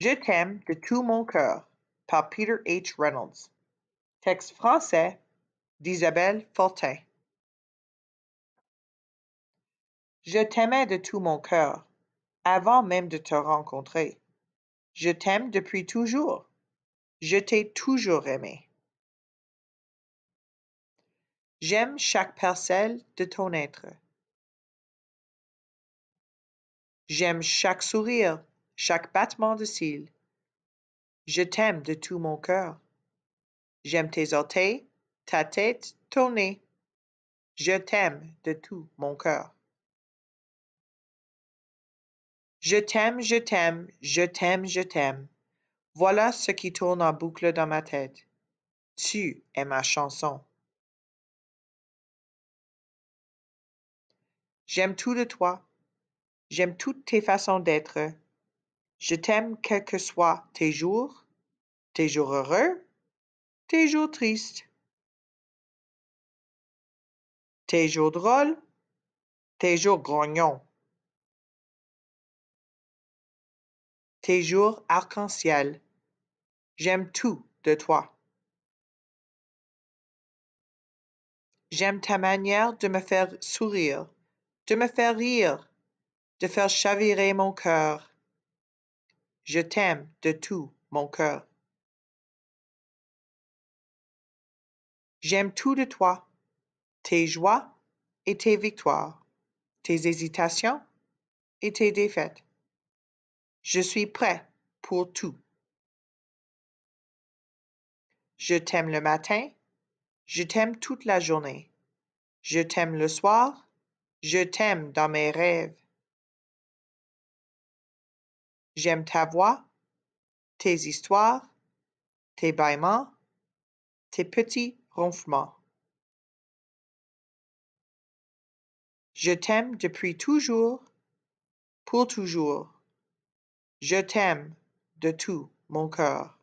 Je t'aime de tout mon cœur par Peter H. Reynolds. Texte français d'Isabelle Fortin. Je t'aimais de tout mon cœur avant même de te rencontrer. Je t'aime depuis toujours. Je t'ai toujours aimé. J'aime chaque parcelle de ton être. J'aime chaque sourire chaque battement de cils. Je t'aime de tout mon cœur. J'aime tes orteils, ta tête, tournée. Je t'aime de tout mon cœur. Je t'aime, je t'aime, je t'aime, je t'aime. Voilà ce qui tourne en boucle dans ma tête. Tu es ma chanson. J'aime tout de toi. J'aime toutes tes façons d'être, je t'aime quels que soient tes jours, tes jours heureux, tes jours tristes, tes jours drôles, tes jours grognons, tes jours arc-en-ciel. J'aime tout de toi. J'aime ta manière de me faire sourire, de me faire rire, de faire chavirer mon cœur. Je t'aime de tout mon cœur. J'aime tout de toi, tes joies et tes victoires, tes hésitations et tes défaites. Je suis prêt pour tout. Je t'aime le matin, je t'aime toute la journée. Je t'aime le soir, je t'aime dans mes rêves. J'aime ta voix, tes histoires, tes bâillements, tes petits ronflements. Je t'aime depuis toujours, pour toujours. Je t'aime de tout mon cœur.